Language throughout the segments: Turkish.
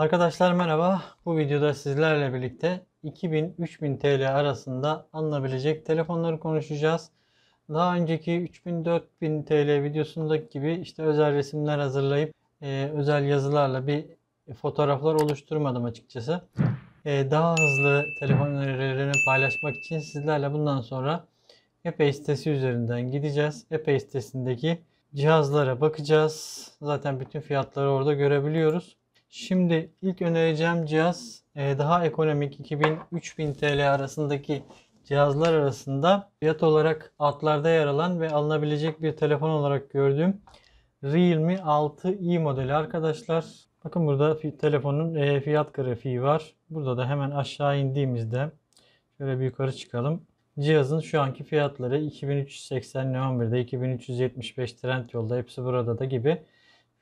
Arkadaşlar merhaba. Bu videoda sizlerle birlikte 2000-3000 TL arasında alınabilecek telefonları konuşacağız. Daha önceki 3000-4000 TL videosundaki gibi işte özel resimler hazırlayıp e, özel yazılarla bir fotoğraflar oluşturmadım açıkçası. E, daha hızlı telefon önerilerini paylaşmak için sizlerle bundan sonra Epey sitesi üzerinden gideceğiz. Epey sitesindeki cihazlara bakacağız. Zaten bütün fiyatları orada görebiliyoruz. Şimdi ilk önereceğim cihaz e, daha ekonomik 2000-3000 TL arasındaki cihazlar arasında fiyat olarak altlarda yer alan ve alınabilecek bir telefon olarak gördüğüm Realme 6i modeli arkadaşlar. Bakın burada telefonun e, fiyat grafiği var. Burada da hemen aşağı indiğimizde şöyle bir yukarı çıkalım. Cihazın şu anki fiyatları 2380 Neon 2.375 Trend Yolda, hepsi burada da gibi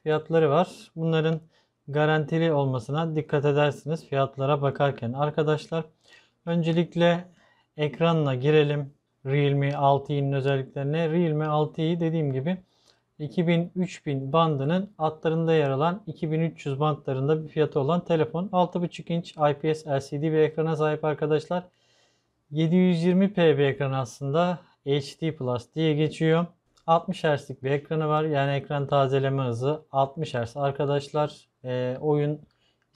fiyatları var. Bunların garantili olmasına dikkat edersiniz fiyatlara bakarken arkadaşlar. Öncelikle ekranla girelim. Realme 6i'nin özelliklerine. Realme 6i dediğim gibi 2000-3000 bandının altlarında yer alan 2300 bandlarında bir fiyatı olan telefon. 6.5 inç IPS LCD bir ekrana sahip arkadaşlar. 720p bir ekran aslında HD Plus diye geçiyor. 60 Hz'lik bir ekranı var. Yani ekran tazeleme hızı 60 Hz. Arkadaşlar e, oyun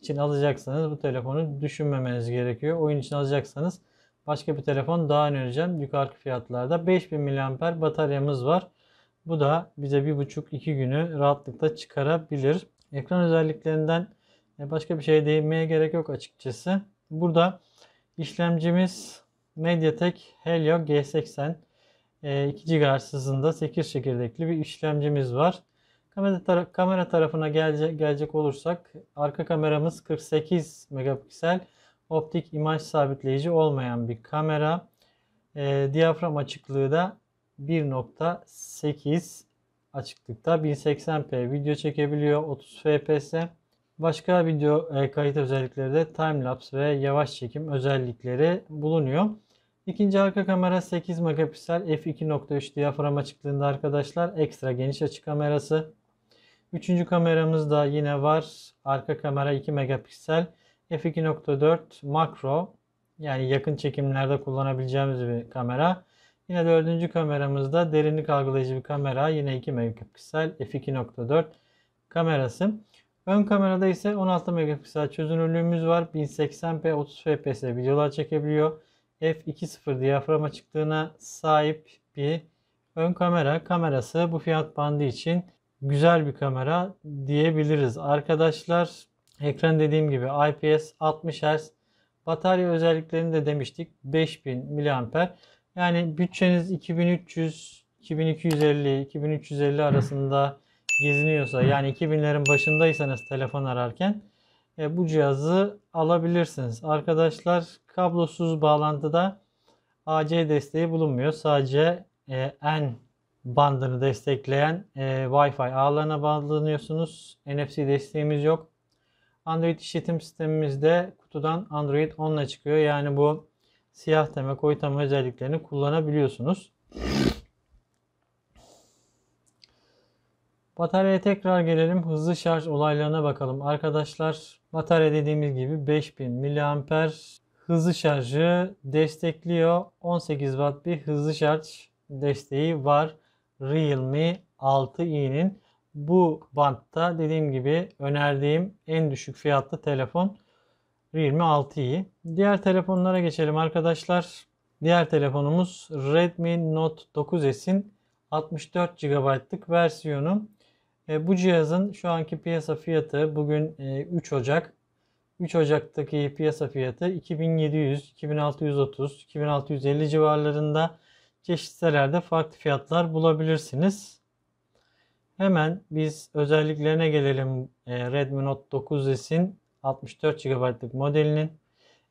için alacaksanız bu telefonu düşünmemeniz gerekiyor. Oyun için alacaksanız başka bir telefon daha önereceğim. Yukarı fiyatlarda 5000 mAh bataryamız var. Bu da bize 1,5-2 günü rahatlıkla çıkarabilir. Ekran özelliklerinden e, başka bir şey değinmeye gerek yok açıkçası. Burada işlemcimiz MediaTek Helio G80. 2 ee, GHz hızında 8 çekirdekli bir işlemcimiz var. Kamera, tara kamera tarafına gelece gelecek olursak arka kameramız 48 megapiksel optik imaj sabitleyici olmayan bir kamera. E, diyafram açıklığı da 1.8 açıklıkta 1080p video çekebiliyor 30 fps. Başka video e, kayıt özellikleri de time lapse ve yavaş çekim özellikleri bulunuyor. İkinci arka kamera 8 megapiksel f2.3 diyafram açıklığında arkadaşlar. Ekstra geniş açı kamerası. Üçüncü kameramız da yine var. Arka kamera 2 megapiksel f2.4 makro. Yani yakın çekimlerde kullanabileceğimiz bir kamera. Yine dördüncü kameramızda derinlik algılayıcı bir kamera. Yine 2 megapiksel f2.4 kamerası. Ön kamerada ise 16 megapiksel çözünürlüğümüz var. 1080p 30 fps videolar çekebiliyor f2.0 diyafram açıklığına sahip bir ön kamera kamerası bu fiyat bandı için güzel bir kamera diyebiliriz. Arkadaşlar ekran dediğim gibi IPS 60 Hz batarya özelliklerini de demiştik 5000 mAh yani bütçeniz 2300 2250 2350 arasında geziniyorsa yani 2000'lerin başındaysanız telefon ararken e, bu cihazı alabilirsiniz. Arkadaşlar kablosuz bağlantıda AC desteği bulunmuyor. Sadece e, N bandını destekleyen e, Wi-Fi ağlarına bağlanıyorsunuz. NFC desteğimiz yok. Android işletim sistemimizde kutudan Android 10 ile çıkıyor. Yani bu siyah tema, koyu tema özelliklerini kullanabiliyorsunuz. Bataryaya tekrar gelelim. Hızlı şarj olaylarına bakalım. Arkadaşlar batarya dediğimiz gibi 5000 mAh hızlı şarjı destekliyor. 18 Watt bir hızlı şarj desteği var. Realme 6i'nin bu bantta dediğim gibi önerdiğim en düşük fiyatlı telefon Realme 6i. Diğer telefonlara geçelim arkadaşlar. Diğer telefonumuz Redmi Note 9s'in 64 GB'lık versiyonu. E, bu cihazın şu anki piyasa fiyatı bugün e, 3 Ocak. 3 Ocak'taki piyasa fiyatı 2700, 2630, 2650 civarlarında çeşitli sitelerde farklı fiyatlar bulabilirsiniz. Hemen biz özelliklerine gelelim e, Redmi Note 9s'in 64 GB'lık modelinin.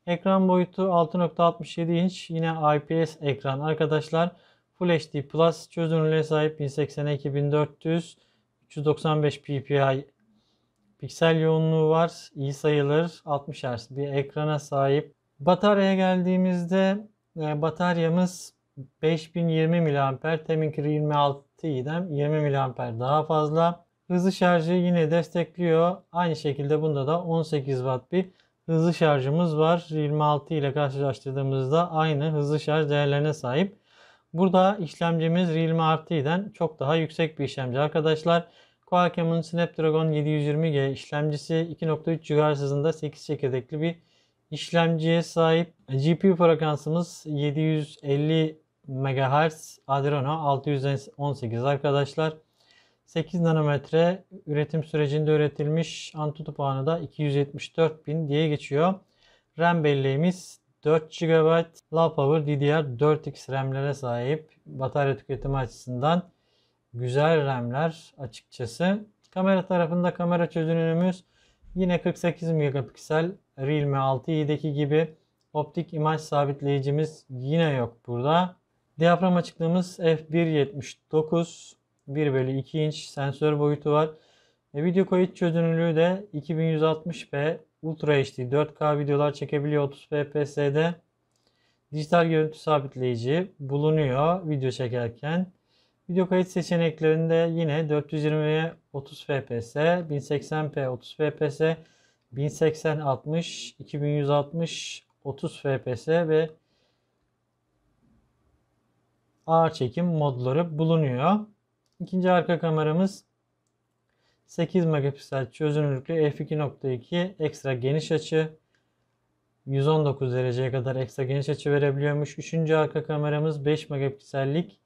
Ekran boyutu 6.67 inç yine IPS ekran arkadaşlar. Full HD Plus çözünürlüğe sahip 1080 2400 395 ppi piksel yoğunluğu var. İyi sayılır. 60 Hz bir ekrana sahip. Bataryaya geldiğimizde e, bataryamız 5020 mAh. Teminki 26 idem 20 mAh daha fazla. Hızlı şarjı yine destekliyor. Aynı şekilde bunda da 18 Watt bir hızlı şarjımız var. 26 ile karşılaştırdığımızda aynı hızlı şarj değerlerine sahip. Burada işlemcimiz Realme RT'den çok daha yüksek bir işlemci arkadaşlar. Qualcomm'un Snapdragon 720G işlemcisi 2.3 GHz hızında 8 çekirdekli bir işlemciye sahip. GPU frekansımız 750 MHz Adreno 618 arkadaşlar. 8 nanometre üretim sürecinde üretilmiş antutu puanı da 274.000 diye geçiyor. RAM belleğimiz 4 GB LaPower DDR4X RAM'lere sahip. Batarya tüketimi açısından güzel RAM'ler açıkçası. Kamera tarafında kamera çözünürlüğümüz yine 48 megapiksel Realme 6i'deki gibi. Optik imaj sabitleyicimiz yine yok burada. Diyafram açıklığımız f1.79 1 bölü 2 inç sensör boyutu var. E, video kayıt çözünürlüğü de 2160p Ultra HD 4K videolar çekebiliyor 30 FPS'de. Dijital görüntü sabitleyici bulunuyor video çekerken. Video kayıt seçeneklerinde yine 420'ye 30 FPS, 1080p 30 FPS, 1080 60, 2160 30 FPS ve ağır çekim modları bulunuyor. İkinci arka kameramız 8 megapiksel çözünürlüklü f2.2 ekstra geniş açı 119 dereceye kadar ekstra geniş açı verebiliyormuş. Üçüncü arka kameramız 5 megapiksellik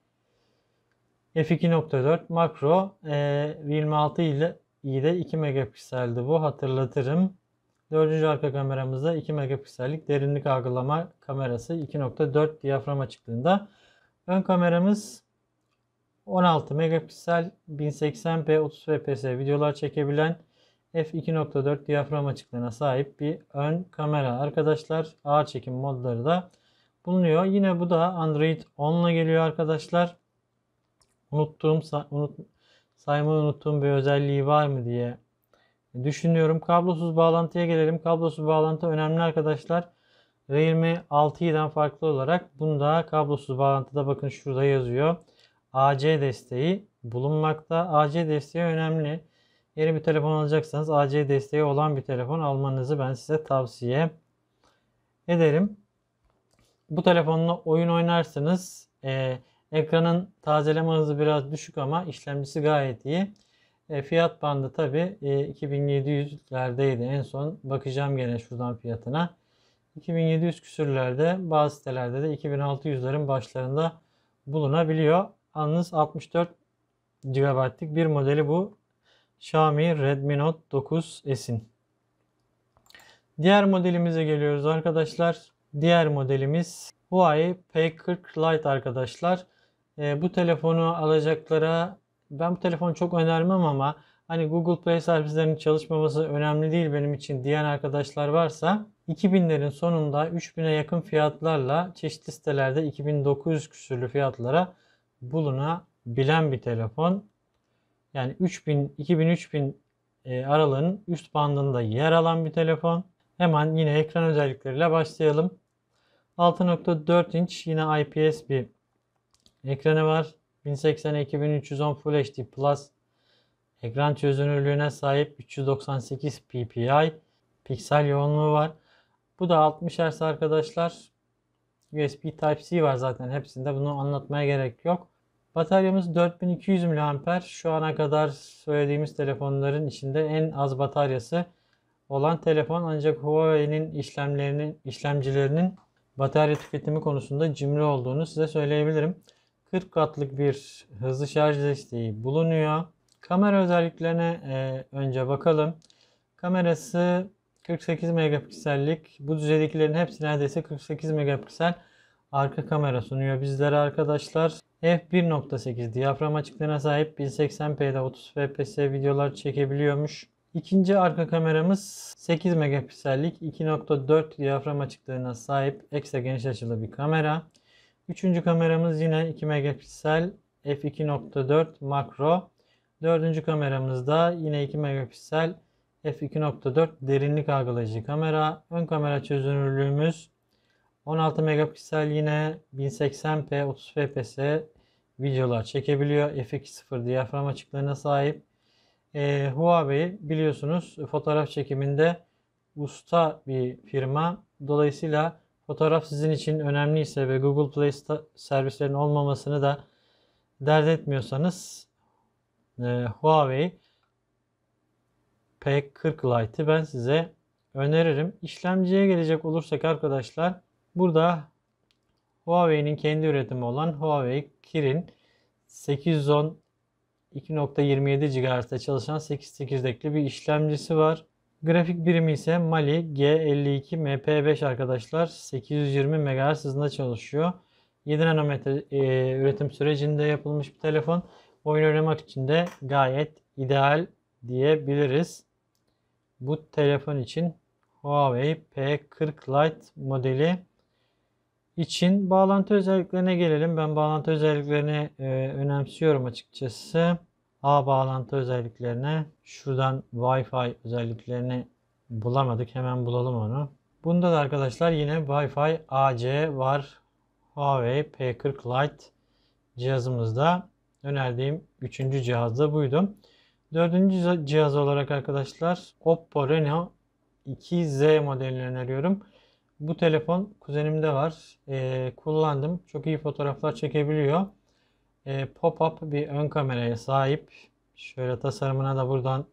f2.4 makro e, ee, 26 ile iyi de 2 megapikseldi bu hatırlatırım. Dördüncü arka kameramızda 2 megapiksellik derinlik algılama kamerası 2.4 diyafram açıklığında. Ön kameramız 16 megapiksel 1080p 30 fps videolar çekebilen f2.4 diyafram açıklığına sahip bir ön kamera. Arkadaşlar ağır çekim modları da bulunuyor. Yine bu da Android 10 ile geliyor arkadaşlar. Unuttuğum unut, saymayı unuttuğum bir özelliği var mı diye düşünüyorum. Kablosuz bağlantıya gelelim. Kablosuz bağlantı önemli arkadaşlar. Realme 6'dan farklı olarak bunda kablosuz bağlantıda bakın şurada yazıyor. AC desteği bulunmakta. AC desteği önemli. Yeni bir telefon alacaksanız AC desteği olan bir telefon almanızı ben size tavsiye ederim. Bu telefonla oyun oynarsınız. Ee, ekranın tazeleme hızı biraz düşük ama işlemcisi gayet iyi. E, fiyat bandı tabi e, 2700'lerdeydi en son. Bakacağım gene şuradan fiyatına. 2700 küsürlerde bazı sitelerde de 2600'lerin başlarında bulunabiliyor. Yalnız 64 GB'lik bir modeli bu. Xiaomi Redmi Note 9 S'in. Diğer modelimize geliyoruz arkadaşlar. Diğer modelimiz Huawei P40 Lite arkadaşlar. E, bu telefonu alacaklara ben bu telefonu çok önermem ama hani Google Play servislerinin çalışmaması önemli değil benim için diyen arkadaşlar varsa 2000'lerin sonunda 3000'e yakın fiyatlarla çeşitli sitelerde 2900 küsürlü fiyatlara bulunabilen bir telefon. Yani 3000 2000 3000 aralığının üst bandında yer alan bir telefon. Hemen yine ekran özellikleriyle başlayalım. 6.4 inç yine IPS bir ekranı var. 1080 2310 Full HD Plus ekran çözünürlüğüne sahip 398 ppi piksel yoğunluğu var. Bu da 60 Hz arkadaşlar. USB Type-C var zaten hepsinde. Bunu anlatmaya gerek yok. Bataryamız 4200 mAh. Şu ana kadar söylediğimiz telefonların içinde en az bataryası olan telefon ancak Huawei'nin işlemlerinin işlemcilerinin batarya tüketimi konusunda cimri olduğunu size söyleyebilirim. 40 katlık bir hızlı şarj desteği bulunuyor. Kamera özelliklerine e, önce bakalım. Kamerası 48 megapiksellik. Bu düzeydekilerin hepsi neredeyse 48 megapiksel arka kamera sunuyor bizlere arkadaşlar f1.8 diyafram açıklığına sahip 1080p'de 30 fps videolar çekebiliyormuş. İkinci arka kameramız 8 megapiksellik 2.4 diyafram açıklığına sahip ekstra geniş açılı bir kamera. Üçüncü kameramız yine 2 megapiksel f2.4 makro. Dördüncü kameramız da yine 2 megapiksel f2.4 derinlik algılayıcı kamera. Ön kamera çözünürlüğümüz 16 megapiksel yine 1080p 30 fps videolar çekebiliyor. f2.0 diyafram açıklığına sahip. E, Huawei biliyorsunuz fotoğraf çekiminde usta bir firma. Dolayısıyla fotoğraf sizin için önemliyse ve Google Play servislerinin olmamasını da dert etmiyorsanız e, Huawei P40 Lite'ı ben size öneririm. İşlemciye gelecek olursak arkadaşlar Burada Huawei'nin kendi üretimi olan Huawei Kirin 810 2.27 GHz'de çalışan 8 çekirdekli bir işlemcisi var. Grafik birimi ise Mali G52 MP5 arkadaşlar 820 MHz hızında çalışıyor. 7 nanometre e, üretim sürecinde yapılmış bir telefon. Oyun oynamak için de gayet ideal diyebiliriz. Bu telefon için Huawei P40 Lite modeli için bağlantı özelliklerine gelelim. Ben bağlantı özelliklerini e, önemsiyorum açıkçası. A bağlantı özelliklerine şuradan Wi-Fi özelliklerini bulamadık. Hemen bulalım onu. Bunda da arkadaşlar yine Wi-Fi AC var. Huawei P40 Lite cihazımızda önerdiğim 3. da buydu. 4. cihaz olarak arkadaşlar Oppo Reno 2Z modelini öneriyorum. Bu telefon kuzenimde var. Ee, kullandım. Çok iyi fotoğraflar çekebiliyor. Ee, Pop-up bir ön kameraya sahip. Şöyle tasarımına da buradan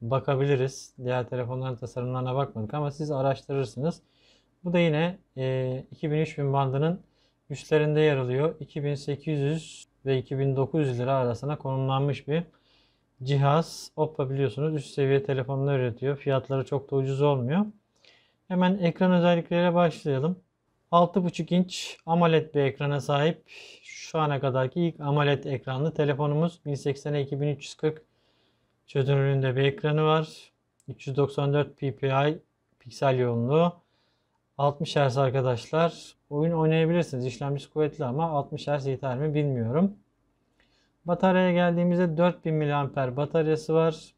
bakabiliriz. Diğer telefonların tasarımlarına bakmadık ama siz araştırırsınız. Bu da yine e, 2000-3000 bandının üstlerinde yer alıyor. 2800 ve 2900 lira arasına konumlanmış bir cihaz. Oppa biliyorsunuz üst seviye telefonlar üretiyor. Fiyatları çok da ucuz olmuyor. Hemen ekran özelliklere başlayalım. 6.5 inç AMOLED bir ekrana sahip. Şu ana kadarki ilk AMOLED ekranlı telefonumuz 1080 2340 çözünürlüğünde bir ekranı var. 394 ppi piksel yoğunluğu. 60 Hz arkadaşlar. Oyun oynayabilirsiniz. İşlemcisi kuvvetli ama 60 Hz yeter mi bilmiyorum. Bataryaya geldiğimizde 4000 mAh bataryası var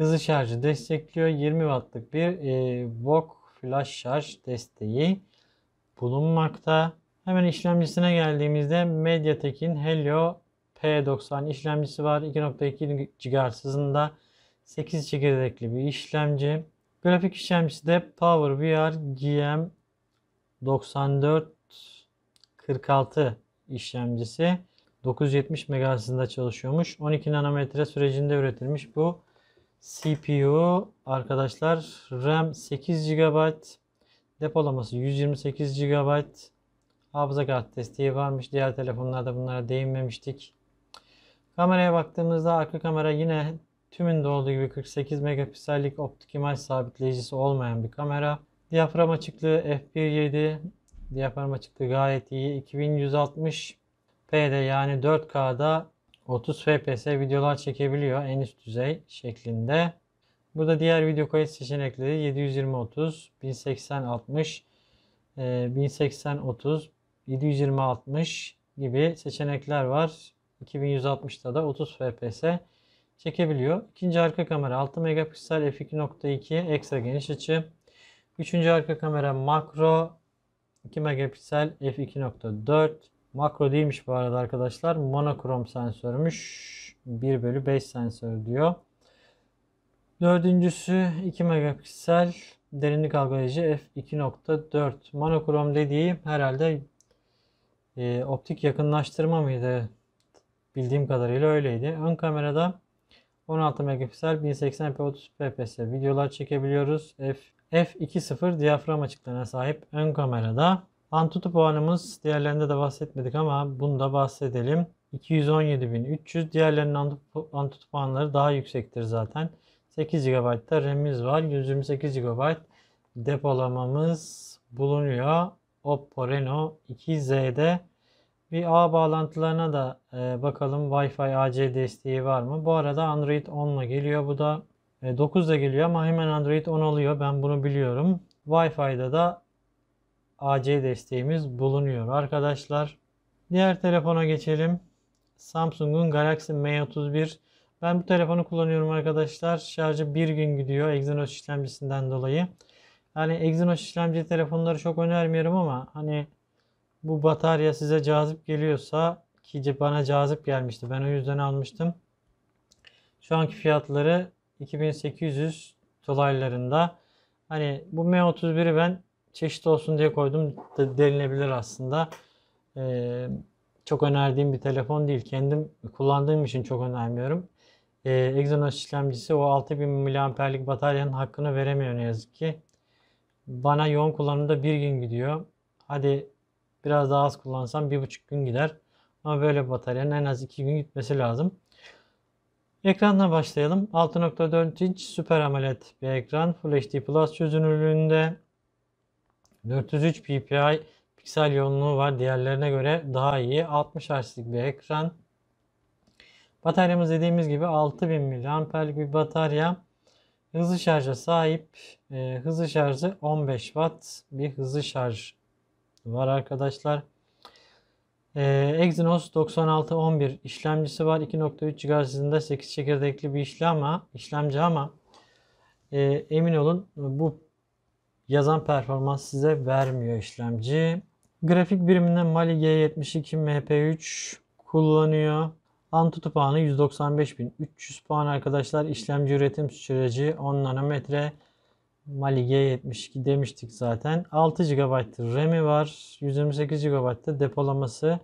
hızlı şarjı destekliyor. 20 wattlık bir e, VOOC flash şarj desteği bulunmakta. Hemen işlemcisine geldiğimizde MediaTek'in Helio P90 işlemcisi var. 2.2 GHz hızında 8 çekirdekli bir işlemci. Grafik işlemcisi de PowerVR GM 9446 işlemcisi. 970 MHz'inde çalışıyormuş. 12 nanometre sürecinde üretilmiş bu CPU arkadaşlar RAM 8 GB depolaması 128 GB hafıza kart desteği varmış. Diğer telefonlarda bunlara değinmemiştik. Kameraya baktığımızda arka kamera yine tümünde olduğu gibi 48 megapiksellik optik imaj sabitleyicisi olmayan bir kamera. Diyafram açıklığı f1.7 diyafram açıklığı gayet iyi. 2160 P'de yani 4K'da 30 fps videolar çekebiliyor en üst düzey şeklinde. Burada diğer video kayıt seçenekleri 720 30, 1080 60, 1080 30, 720 60 gibi seçenekler var. 2160'da da 30 fps çekebiliyor. İkinci arka kamera 6 megapiksel f2.2 ekstra geniş açı. Üçüncü arka kamera makro 2 megapiksel f2.4 Makro değilmiş bu arada arkadaşlar. Monokrom sensörmüş. 1 bölü 5 sensör diyor. Dördüncüsü 2 megapiksel derinlik algılayıcı f2.4. Monokrom dediğim herhalde e, optik yakınlaştırma mıydı? Bildiğim kadarıyla öyleydi. Ön kamerada 16 megapiksel 1080p 30 fps videolar çekebiliyoruz. F f2.0 diyafram açıklığına sahip ön kamerada Antutu puanımız diğerlerinde de bahsetmedik ama bunu da bahsedelim. 217.300 diğerlerinin Antutu puanları daha yüksektir zaten. 8 GB da RAM'imiz var. 128 GB depolamamız bulunuyor. Oppo Reno 2Z'de bir ağ bağlantılarına da e, bakalım Wi-Fi AC desteği var mı? Bu arada Android 10 10'la geliyor. Bu da e, 9'la geliyor ama hemen Android 10 alıyor. Ben bunu biliyorum. Wi-Fi'da da AC desteğimiz bulunuyor arkadaşlar. Diğer telefona geçelim. Samsung'un Galaxy M31. Ben bu telefonu kullanıyorum arkadaşlar. Şarjı bir gün gidiyor Exynos işlemcisinden dolayı. Yani Exynos işlemci telefonları çok önermiyorum ama hani bu batarya size cazip geliyorsa ki bana cazip gelmişti. Ben o yüzden almıştım. Şu anki fiyatları 2800 dolaylarında. Hani bu M31'i ben çeşit olsun diye koydum de, denilebilir aslında. Ee, çok önerdiğim bir telefon değil. Kendim kullandığım için çok önermiyorum. Ee, Exynos işlemcisi o 6000 mAh'lik bataryanın hakkını veremiyor ne yazık ki. Bana yoğun kullanımda bir gün gidiyor. Hadi biraz daha az kullansam bir buçuk gün gider. Ama böyle bir bataryanın en az iki gün gitmesi lazım. Ekranla başlayalım. 6.4 inç Super AMOLED bir ekran. Full HD Plus çözünürlüğünde 403 ppi piksel yoğunluğu var. Diğerlerine göre daha iyi. 60 Hz'lik bir ekran. Bataryamız dediğimiz gibi 6000 mAh'lik bir batarya. Hızlı şarja sahip. E, hızlı şarjı 15 Watt bir hızlı şarj var arkadaşlar. E, Exynos 9611 işlemcisi var. 2.3 GHz'inde 8 çekirdekli bir işlem ama işlemci ama e, emin olun bu yazan performans size vermiyor işlemci. Grafik biriminde Mali G72 MP3 kullanıyor. Antutu puanı 195.300 puan arkadaşlar. İşlemci üretim süreci 10 nanometre. Mali G72 demiştik zaten. 6 GB RAM'i var. 128 GB'da depolaması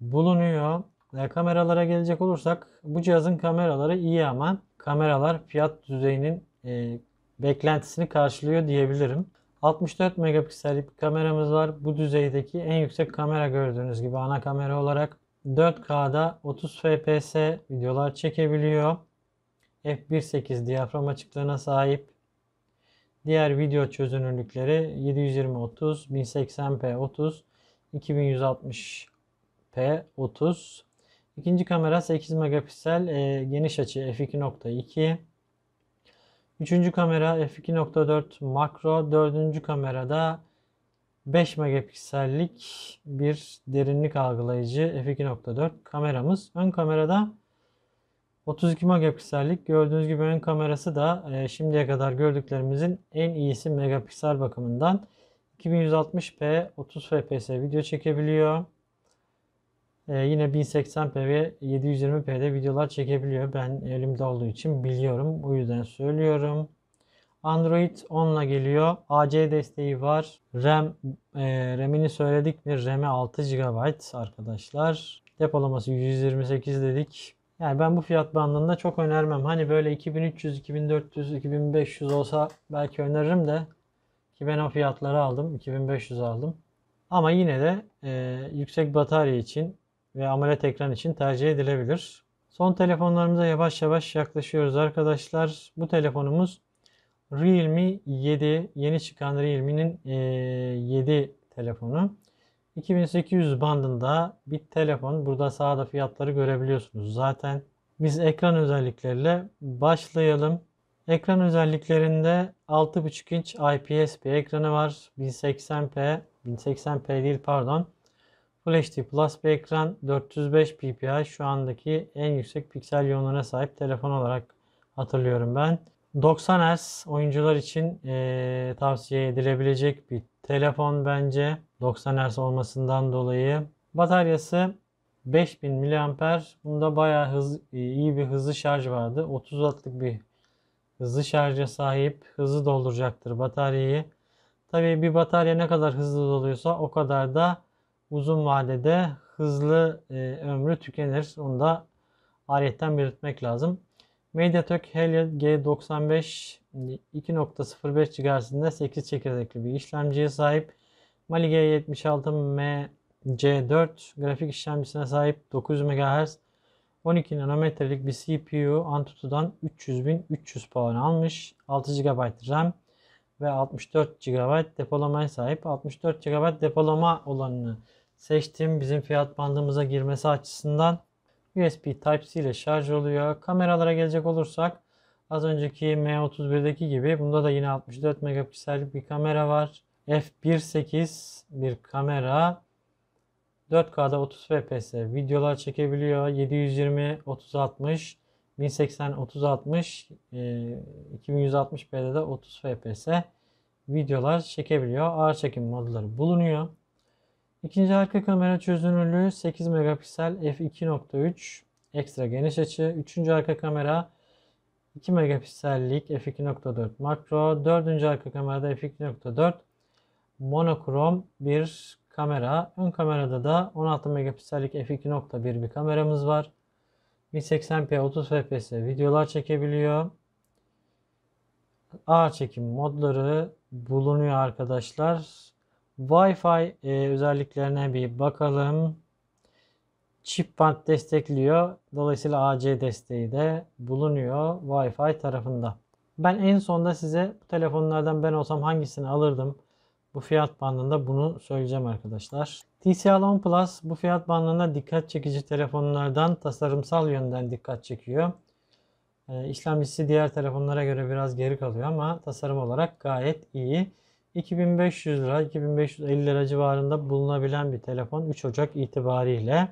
bulunuyor. E, kameralara gelecek olursak bu cihazın kameraları iyi ama kameralar fiyat düzeyinin e, beklentisini karşılıyor diyebilirim. 64 megapiksellik bir kameramız var. Bu düzeydeki en yüksek kamera gördüğünüz gibi ana kamera olarak 4K'da 30 FPS videolar çekebiliyor. f1.8 diyafram açıklığına sahip. Diğer video çözünürlükleri 720-30, 1080p-30, 2160p-30. İkinci kamera 8 megapiksel e, geniş açı f2.2. Üçüncü kamera f2.4 makro. Dördüncü kamerada 5 megapiksellik bir derinlik algılayıcı f2.4 kameramız. Ön kamerada 32 megapiksellik. Gördüğünüz gibi ön kamerası da e, şimdiye kadar gördüklerimizin en iyisi megapiksel bakımından. 2160p 30 fps video çekebiliyor. Ee, yine 1080p ve 720p'de videolar çekebiliyor. Ben elimde olduğu için biliyorum. O yüzden söylüyorum. Android 10'la geliyor. AC desteği var. RAM e, RAM'ini söyledik mi? RAM'i 6 GB arkadaşlar. Depolaması 128 dedik. Yani ben bu fiyat bandında çok önermem. Hani böyle 2300, 2400, 2500 olsa belki öneririm de ki ben o fiyatları aldım. 2500 aldım. Ama yine de e, yüksek batarya için ve AMOLED ekran için tercih edilebilir. Son telefonlarımıza yavaş yavaş yaklaşıyoruz arkadaşlar. Bu telefonumuz Realme 7 yeni çıkan Realme'nin 7 e, telefonu. 2800 bandında bir telefon. Burada sağda fiyatları görebiliyorsunuz zaten. Biz ekran özellikleriyle başlayalım. Ekran özelliklerinde 6.5 inç IPS bir ekranı var. 1080p, 1080p değil pardon. Full HD Plus bir ekran 405 ppi şu andaki en yüksek piksel yoğunluğuna sahip telefon olarak hatırlıyorum ben. 90 Hz oyuncular için e, tavsiye edilebilecek bir telefon bence. 90 Hz olmasından dolayı. Bataryası 5000 mAh. Bunda bayağı hız, e, iyi bir hızlı şarj vardı. 30 wattlık bir hızlı şarja sahip. Hızlı dolduracaktır bataryayı. Tabii bir batarya ne kadar hızlı doluyorsa o kadar da uzun vadede hızlı e, ömrü tükenir. Onu da ayetten belirtmek lazım. MediaTek Helio G95 2.05 GHz'inde 8 çekirdekli bir işlemciye sahip. Mali G76 MC4 grafik işlemcisine sahip 900 MHz 12 nanometrelik bir CPU Antutu'dan 300.300 puan almış. 6 GB RAM ve 64 GB depolamaya sahip. 64 GB depolama olanını seçtim. Bizim fiyat bandımıza girmesi açısından USB Type-C ile şarj oluyor. Kameralara gelecek olursak az önceki M31'deki gibi bunda da yine 64 megapiksel bir kamera var. F1.8 bir kamera. 4K'da 30 fps videolar çekebiliyor. 720 3060 1080 3060 2160p'de de 30 fps videolar çekebiliyor. Ağır çekim modları bulunuyor. İkinci arka kamera çözünürlüğü 8 megapiksel f2.3 ekstra geniş açı. Üçüncü arka kamera 2 megapiksellik f2.4 makro. Dördüncü arka kamerada f2.4 monokrom bir kamera. Ön kamerada da 16 megapiksellik f2.1 bir kameramız var. 1080p 30 fps videolar çekebiliyor. Ağır çekim modları bulunuyor arkadaşlar. Wi-Fi e, özelliklerine bir bakalım. Chip band destekliyor. Dolayısıyla AC desteği de bulunuyor Wi-Fi tarafında. Ben en sonda size bu telefonlardan ben olsam hangisini alırdım? Bu fiyat bandında bunu söyleyeceğim arkadaşlar. TCL 10 Plus bu fiyat bandında dikkat çekici telefonlardan tasarımsal yönden dikkat çekiyor. E, işlemcisi diğer telefonlara göre biraz geri kalıyor ama tasarım olarak gayet iyi. 2500 lira, 2550 lira civarında bulunabilen bir telefon 3 Ocak itibariyle.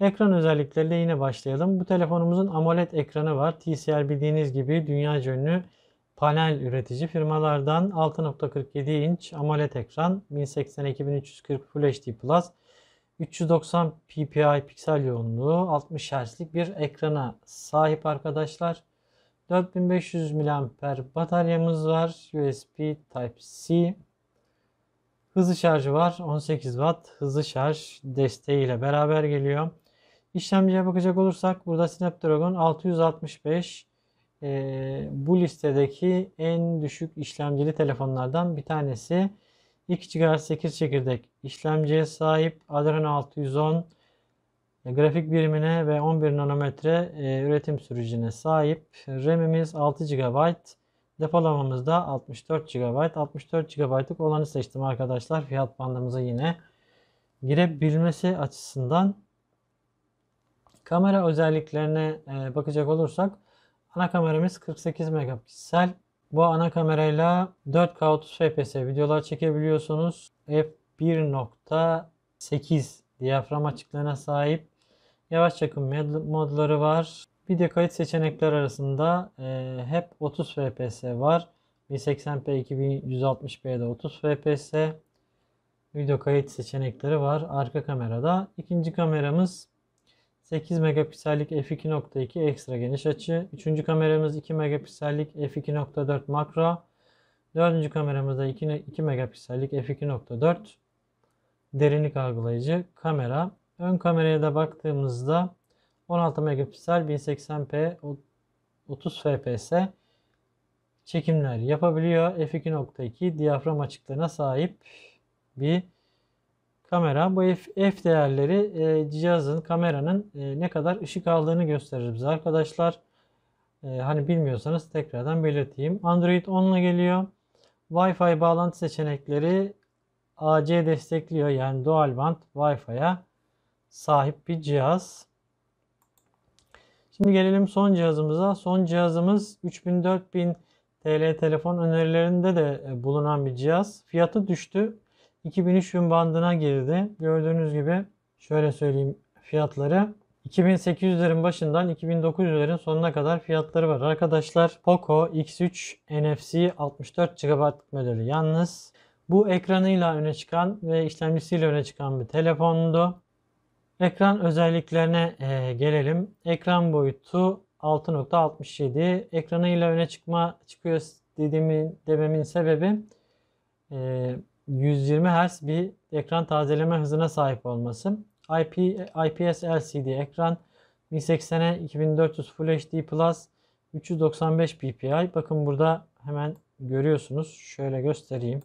Ekran özellikleriyle yine başlayalım. Bu telefonumuzun AMOLED ekranı var. TCL bildiğiniz gibi dünya ünlü panel üretici firmalardan 6.47 inç AMOLED ekran 1080 x Full HD Plus 390 ppi piksel yoğunluğu 60 Hz'lik bir ekrana sahip arkadaşlar. 4500 mAh bataryamız var. USB Type-C. Hızlı şarjı var. 18 Watt hızlı şarj desteği ile beraber geliyor. İşlemciye bakacak olursak burada Snapdragon 665 e, ee, bu listedeki en düşük işlemcili telefonlardan bir tanesi. 2 GHz 8 çekirdek işlemciye sahip Adreno 610 e, grafik birimine ve 11 nanometre e, üretim sürecine sahip. RAM'imiz 6 GB. Depolamamız da 64 GB. 64 GB'lık olanı seçtim arkadaşlar. Fiyat bandımıza yine girebilmesi açısından. Kamera özelliklerine e, bakacak olursak ana kameramız 48 megapiksel. Bu ana kamerayla 4K 30 fps videolar çekebiliyorsunuz. F1.8 diyafram açıklığına sahip Yavaş çekim modları var. Video kayıt seçenekler arasında e, hep 30 fps var. 1080p 2160p'de 30 fps. Video kayıt seçenekleri var arka kamerada. İkinci kameramız 8 megapiksellik f2.2 ekstra geniş açı. Üçüncü kameramız 2 megapiksellik f2.4 makro. Dördüncü kameramızda da 2 megapiksellik f2.4 derinlik algılayıcı kamera. Ön kameraya da baktığımızda 16 megapiksel 1080p 30 fps çekimler yapabiliyor. f2.2 diyafram açıklığına sahip bir kamera. Bu f, değerleri e, cihazın, kameranın e, ne kadar ışık aldığını gösterir bize arkadaşlar. E, hani bilmiyorsanız tekrardan belirteyim. Android 10 ile geliyor. Wi-Fi bağlantı seçenekleri AC destekliyor. Yani dual band Wi-Fi'ye sahip bir cihaz. Şimdi gelelim son cihazımıza. Son cihazımız 3000-4000 TL telefon önerilerinde de e, bulunan bir cihaz. Fiyatı düştü. 2000-3000 bandına girdi. Gördüğünüz gibi şöyle söyleyeyim fiyatları. 2800'lerin başından 2900'lerin sonuna kadar fiyatları var. Arkadaşlar Poco X3 NFC 64 GB modeli yalnız bu ekranıyla öne çıkan ve işlemcisiyle öne çıkan bir telefondu. Ekran özelliklerine e, gelelim. Ekran boyutu 6.67. Ekranıyla öne çıkma çıkıyor dediğimin dememin sebebi e, 120 Hz bir ekran tazeleme hızına sahip olması. IP, IPS LCD ekran 1080'e 2400 Full HD Plus 395 ppi. Bakın burada hemen görüyorsunuz. Şöyle göstereyim.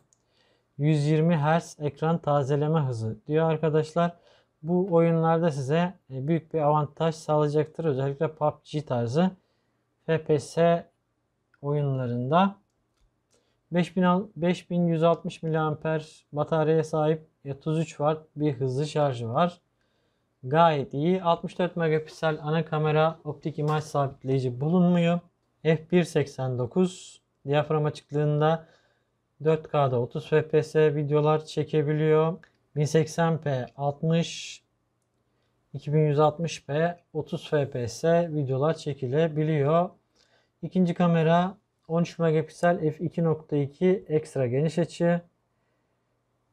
120 Hz ekran tazeleme hızı diyor arkadaşlar bu oyunlarda size e, büyük bir avantaj sağlayacaktır. Özellikle PUBG tarzı FPS oyunlarında 5160 miliamper bataryaya sahip 33 e Watt bir hızlı şarjı var. Gayet iyi. 64 megapiksel ana kamera optik imaj sabitleyici bulunmuyor. F1.89 diyafram açıklığında 4K'da 30 FPS videolar çekebiliyor. 1080p 60 2160p 30 fps videolar çekilebiliyor. İkinci kamera 13 megapiksel f2.2 ekstra geniş açı.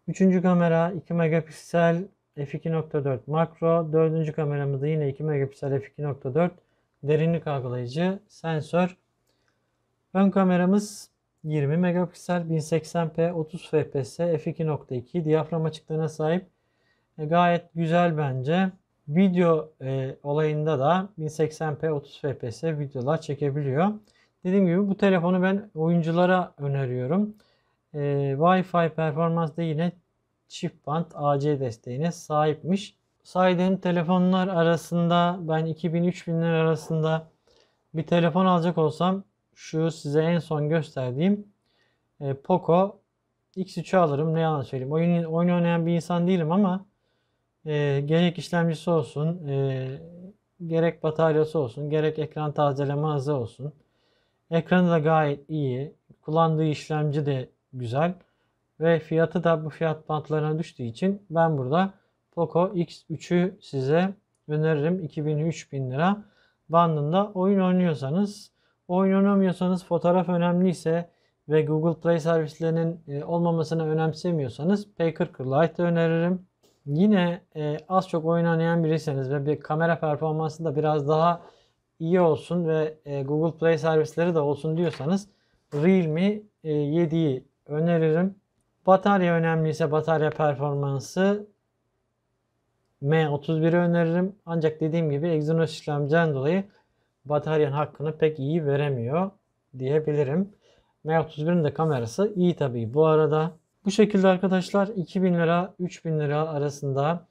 Üçüncü kamera 2 megapiksel f2.4 makro. Dördüncü kameramızda yine 2 megapiksel f2.4 derinlik algılayıcı sensör. Ön kameramız 20 megapiksel 1080p 30 fps f2.2 diyafram açıklığına sahip. E, gayet güzel bence. Video e, olayında da 1080p 30 fps videolar çekebiliyor. Dediğim gibi bu telefonu ben oyunculara öneriyorum. E, Wi-Fi performans da yine çift Band AC desteğine sahipmiş. Saydığım telefonlar arasında ben 2000-3000'ler arasında bir telefon alacak olsam şu size en son gösterdiğim e, Poco X3'ü alırım. Ne yalan söyleyeyim. Oyun, oyun oynayan bir insan değilim ama e, gerek işlemcisi olsun, e, gerek bataryası olsun, gerek ekran tazeleme hızı olsun. Ekranı da gayet iyi. Kullandığı işlemci de güzel. Ve fiyatı da bu fiyat bantlarına düştüğü için ben burada Poco X3'ü size öneririm. 2000-3000 lira bandında oyun oynuyorsanız Oynanamıyorsanız fotoğraf önemliyse ve Google Play servislerinin e, olmamasını önemsemiyorsanız P40 Lite öneririm. Yine e, az çok oynanayan biriyseniz ve bir kamera performansı da biraz daha iyi olsun ve e, Google Play servisleri de olsun diyorsanız Realme e, 7'yi öneririm. Batarya önemliyse batarya performansı M31'i öneririm. Ancak dediğim gibi Exynos işlemciden dolayı bataryanın hakkını pek iyi veremiyor diyebilirim. M31'in de kamerası iyi tabii bu arada. Bu şekilde arkadaşlar 2000 lira 3000 lira arasında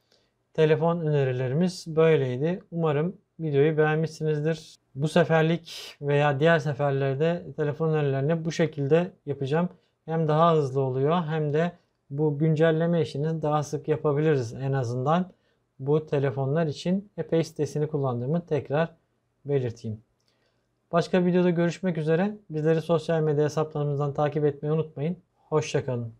telefon önerilerimiz böyleydi. Umarım videoyu beğenmişsinizdir. Bu seferlik veya diğer seferlerde telefon önerilerini bu şekilde yapacağım. Hem daha hızlı oluyor hem de bu güncelleme işini daha sık yapabiliriz en azından. Bu telefonlar için epey sitesini kullandığımı tekrar belirteyim. Başka videoda görüşmek üzere. Bizleri sosyal medya hesaplarımızdan takip etmeyi unutmayın. Hoşçakalın.